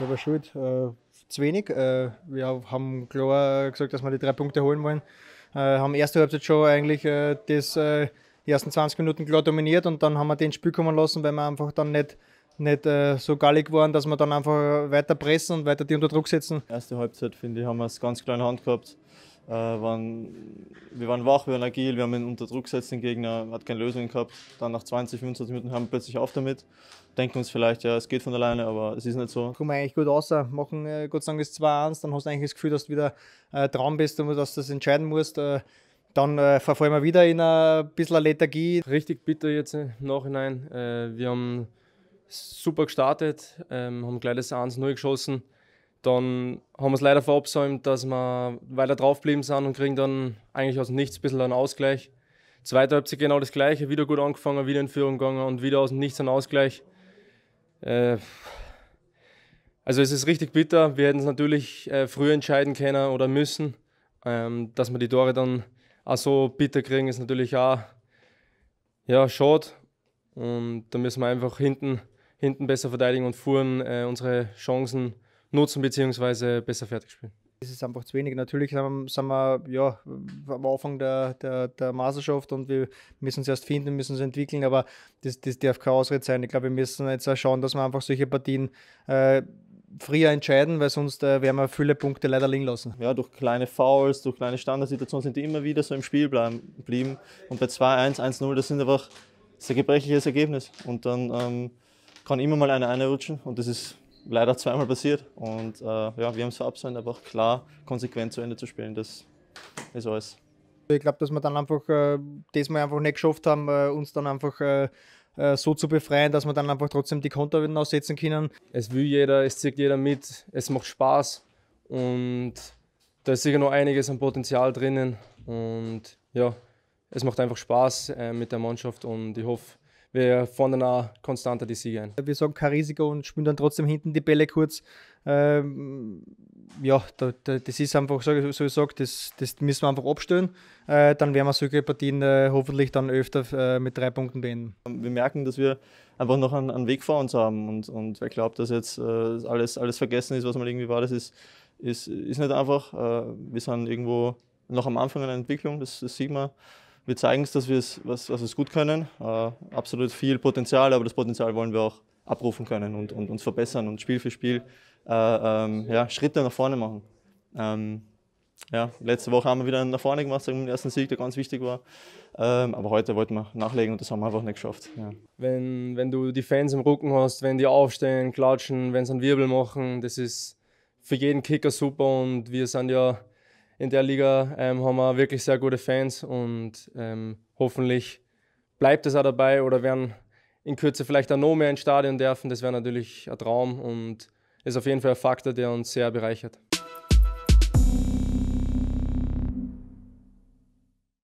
selber schuld. Äh, zu wenig. Äh, wir haben klar gesagt, dass wir die drei Punkte holen wollen. Äh, haben erste Halbzeit schon eigentlich äh, das, äh, die ersten 20 Minuten klar dominiert und dann haben wir den Spiel kommen lassen, weil wir einfach dann nicht, nicht äh, so gallig waren, dass wir dann einfach weiter pressen und weiter die unter Druck setzen. Erste Halbzeit, finde ich, haben wir es ganz klar in der Hand gehabt. Äh, waren, wir waren wach, wir waren agil, wir haben ihn unter Druck gesetzt, den Gegner hat keine Lösung gehabt. Dann nach 20, 25 Minuten haben wir plötzlich auf damit. Denken uns vielleicht, ja, es geht von alleine, aber es ist nicht so. Kommen eigentlich gut aus, machen äh, Gott sei Dank das 2-1, dann hast du eigentlich das Gefühl, dass du wieder äh, dran bist und dass du das entscheiden musst. Äh, dann äh, verfallen wir wieder in äh, ein bisschen Lethargie. Richtig bitter jetzt im Nachhinein. Äh, wir haben super gestartet, ähm, haben gleich das 1-0 geschossen. Dann haben wir es leider verabsäumt, dass wir weiter draufblieben sind und kriegen dann eigentlich aus nichts ein bisschen einen Ausgleich. Zweite Halbzeit genau das Gleiche, wieder gut angefangen, wieder in Führung gegangen und wieder aus nichts einen Ausgleich. Äh, also es ist richtig bitter. Wir hätten es natürlich äh, früher entscheiden können oder müssen. Ähm, dass wir die Tore dann auch so bitter kriegen, ist natürlich auch ja, schade. Und da müssen wir einfach hinten, hinten besser verteidigen und fuhren äh, unsere Chancen nutzen bzw. besser fertig spielen. Es ist einfach zu wenig. Natürlich sind wir ja, am Anfang der, der, der Meisterschaft und wir müssen uns erst finden, müssen uns entwickeln, aber das, das darf keine Ausrede sein. Ich glaube, wir müssen jetzt auch schauen, dass wir einfach solche Partien äh, früher entscheiden, weil sonst äh, werden wir viele Punkte leider liegen lassen. Ja, durch kleine Fouls, durch kleine Standardsituationen sind die immer wieder so im Spiel geblieben. Und bei 2-1, 1-0, das sind einfach sehr gebrechliches Ergebnis. Und dann ähm, kann immer mal einer einrutschen und das ist leider zweimal passiert. Und äh, ja, wir haben es verabsäumt, einfach klar, konsequent zu Ende zu spielen. Das ist alles. Ich glaube, dass wir dann einfach äh, das mal einfach nicht geschafft haben, äh, uns dann einfach äh, äh, so zu befreien, dass wir dann einfach trotzdem die Konter wieder aussetzen können. Es will jeder, es zieht jeder mit, es macht Spaß und da ist sicher noch einiges an Potenzial drinnen. Und ja, es macht einfach Spaß äh, mit der Mannschaft und ich hoffe, wir fordern auch konstanter die Siege ein. Wir sagen kein Risiko und spielen dann trotzdem hinten die Bälle kurz. Ähm, ja, da, da, das ist einfach, so, wie ich sage, das, das müssen wir einfach abstellen. Äh, dann werden wir solche Partien äh, hoffentlich dann öfter äh, mit drei Punkten beenden. Wir merken, dass wir einfach noch einen, einen Weg vor uns haben und, und wer glaubt, dass jetzt äh, alles, alles vergessen ist, was man irgendwie war, das ist, ist, ist nicht einfach. Äh, wir sind irgendwo noch am Anfang einer Entwicklung, das, das sieht man wir zeigen es, dass wir es was, was gut können. Äh, absolut viel Potenzial, aber das Potenzial wollen wir auch abrufen können und, und uns verbessern und Spiel für Spiel äh, ähm, ja, Schritte nach vorne machen. Ähm, ja, letzte Woche haben wir wieder nach vorne gemacht, den ersten Sieg, der ganz wichtig war. Ähm, aber heute wollten wir nachlegen und das haben wir einfach nicht geschafft. Ja. Wenn, wenn du die Fans im Rücken hast, wenn die aufstehen, klatschen, wenn sie einen Wirbel machen, das ist für jeden Kicker super und wir sind ja in der Liga ähm, haben wir wirklich sehr gute Fans und ähm, hoffentlich bleibt es auch dabei oder werden in Kürze vielleicht auch noch mehr ins Stadion dürfen. Das wäre natürlich ein Traum und ist auf jeden Fall ein Faktor, der uns sehr bereichert.